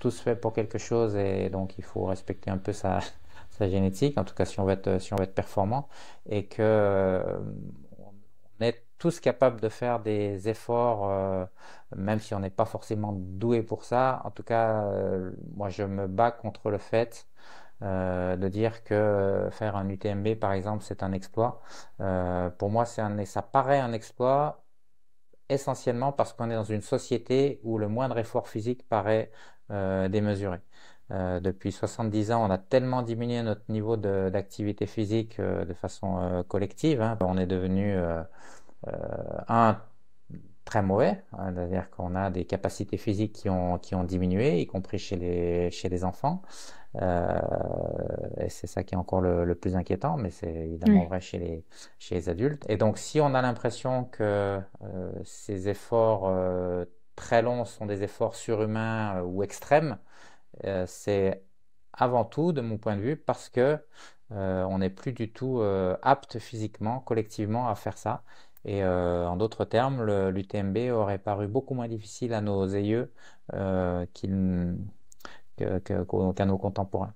tous faits pour quelque chose et donc il faut respecter un peu sa, génétique, en tout cas si on veut être, performant, et que euh, on est tous capables de faire des efforts, euh, même si on n'est pas forcément doué pour ça. En tout cas, euh, moi je me bats contre le fait de dire que faire un UTMB par exemple c'est un exploit. pour moi, un, ça paraît un exploit essentiellement parce qu'on est dans une société où le moindre effort physique paraît euh, démesuré. Euh, depuis 70 ans, on a tellement diminué notre niveau d'activité physique euh, de façon collective. Hein, on est devenu un très mauvais, hein, c'est-à-dire qu'on a des capacités physiques qui ont, qui ont diminué, y compris chez les, chez les enfants c'est ça qui est encore le, plus inquiétant, mais c'est évidemment vrai chez les, chez les adultes. Et donc, si on a l'impression que euh, ces efforts euh, très longs sont des efforts surhumains euh, ou extrêmes, c'est avant tout, de mon point de vue, parce que on n'est plus du tout apte physiquement, collectivement, à faire ça. Et en d'autres termes, l'UTMB aurait paru beaucoup moins difficile à nos aïeux qu'à nos contemporains.